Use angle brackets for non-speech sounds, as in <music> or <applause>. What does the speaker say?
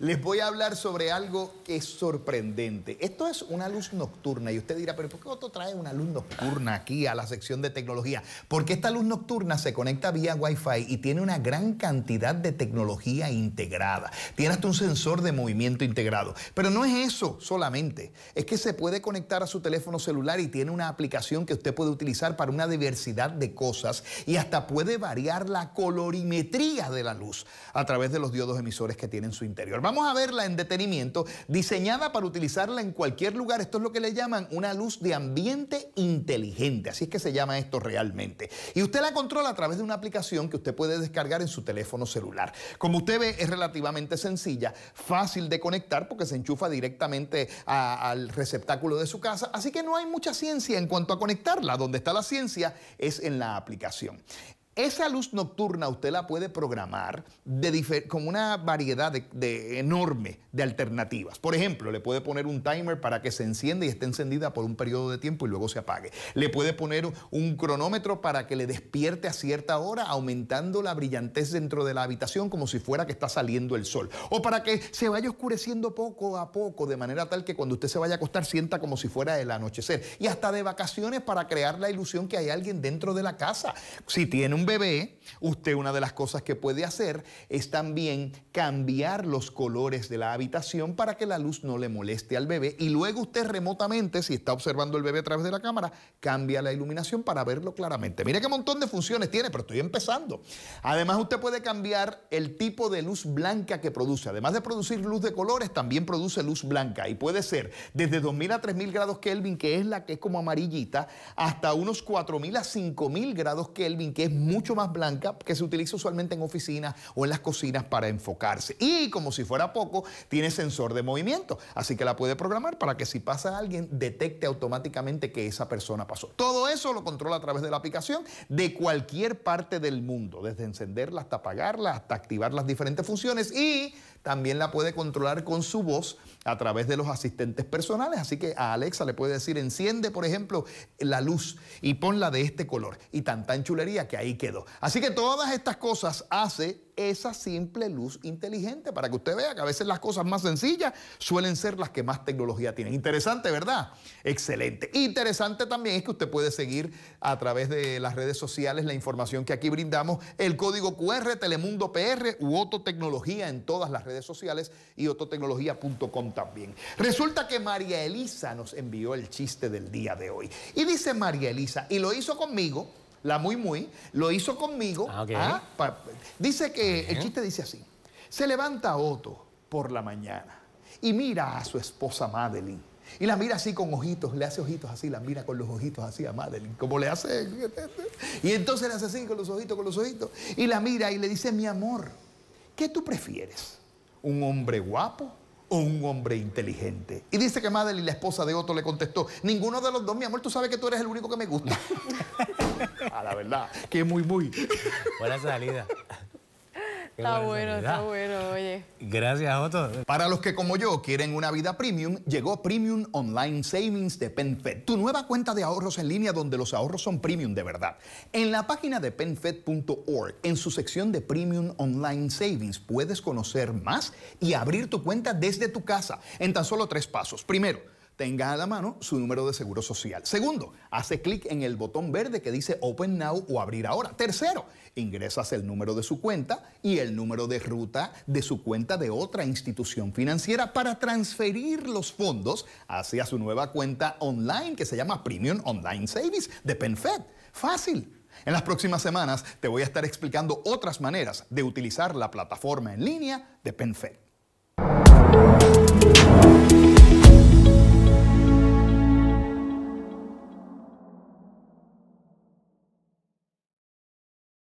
les voy a hablar sobre algo que es sorprendente. Esto es una luz nocturna y usted dirá, pero ¿por qué otro trae una luz nocturna aquí a la sección de tecnología? Porque esta luz nocturna se conecta vía Wi-Fi y tiene una gran cantidad de tecnología integrada. Tiene hasta un sensor de movimiento integrado. Pero no es eso solamente. Es que se puede conectar a su teléfono celular y tiene una aplicación que usted puede utilizar para una diversidad de cosas y hasta puede variar la colorimetría de la luz a través de los diodos emisores que tiene en su interior. Vamos a verla en detenimiento, diseñada para utilizarla en cualquier lugar. Esto es lo que le llaman una luz de ambiente inteligente, así es que se llama esto realmente. Y usted la controla a través de una aplicación que usted puede descargar en su teléfono celular. Como usted ve, es relativamente sencilla, fácil de conectar porque se enchufa directamente al receptáculo de su casa, así que no hay mucha ciencia en cuanto a conectarla. Donde está la ciencia es en la aplicación. Esa luz nocturna usted la puede programar de con una variedad de, enorme de alternativas. Por ejemplo, le puede poner un timer para que se encienda y esté encendida por un periodo de tiempo y luego se apague. Le puede poner un cronómetro para que le despierte a cierta hora, aumentando la brillantez dentro de la habitación como si fuera que está saliendo el sol. O para que se vaya oscureciendo poco a poco, de manera tal que cuando usted se vaya a acostar sienta como si fuera el anochecer. Y hasta de vacaciones para crear la ilusión que hay alguien dentro de la casa. Si tiene un bebé, usted una de las cosas que puede hacer es también cambiar los colores de la habitación para que la luz no le moleste al bebé. Y luego usted remotamente, si está observando el bebé a través de la cámara, cambia la iluminación para verlo claramente. Mire qué montón de funciones tiene, pero estoy empezando. Además, usted puede cambiar el tipo de luz blanca que produce. Además de producir luz de colores, también produce luz blanca. Y puede ser desde 2000 a 3000 grados Kelvin, que es la que es como amarillita, hasta unos 4000 a 5000 grados Kelvin, que es mucho más blanca que se utiliza usualmente en oficinas o en las cocinas para enfocarse. Y como si fuera poco, tiene sensor de movimiento, así que la puede programar para que si pasa alguien detecte automáticamente que esa persona pasó. Todo eso lo controla a través de la aplicación de cualquier parte del mundo, desde encenderla hasta apagarla, hasta activar las diferentes funciones y también la puede controlar con su voz a través de los asistentes personales. Así que a Alexa le puede decir, enciende, por ejemplo, la luz y ponla de este color. Y tan tan chulería que ahí quedó. Así que todas estas cosas hace esa simple luz inteligente para que usted vea que a veces las cosas más sencillas suelen ser las que más tecnología tienen. Interesante, ¿verdad? Excelente. Interesante también es que usted puede seguir a través de las redes sociales la información que aquí brindamos, el código QR, Telemundo PR u tecnología en todas las redes redes sociales y ototecnología.com también. Resulta que María Elisa nos envió el chiste del día de hoy. Y dice María Elisa, y lo hizo conmigo, la muy muy, lo hizo conmigo. Ah, ah, dice que el chiste dice así. Se levanta Otto por la mañana y mira a su esposa Madeline. Y la mira así con ojitos, le hace ojitos así, la mira con los ojitos así a Madeline, como le hace. <laughs> Y entonces le hace así con los ojitos, con los ojitos. Y la mira y le dice, mi amor, ¿qué tú prefieres? un hombre guapo o un hombre inteligente. Y dice que Madeline, la esposa de Otto, le contestó, ninguno de los dos, mi amor, tú sabes que tú eres el único que me gusta. <laughs> A la verdad, que muy, muy. Buena salida está bueno, está bueno, oye. Gracias, Otto. Para los que como yo quieren una vida premium, llegó Premium Online Savings de PenFed, tu nueva cuenta de ahorros en línea donde los ahorros son premium de verdad. En la página de penfed.org, en su sección de Premium Online Savings, puedes conocer más y abrir tu cuenta desde tu casa en tan solo tres pasos. Primero, tenga a la mano su número de seguro social. Segundo, hace clic en el botón verde que dice Open Now o Abrir ahora. Tercero, ingresas el número de su cuenta y el número de ruta de su cuenta de otra institución financiera para transferir los fondos hacia su nueva cuenta online que se llama Premium Online Savings de PenFed. Fácil. En las próximas semanas te voy a estar explicando otras maneras de utilizar la plataforma en línea de PenFed.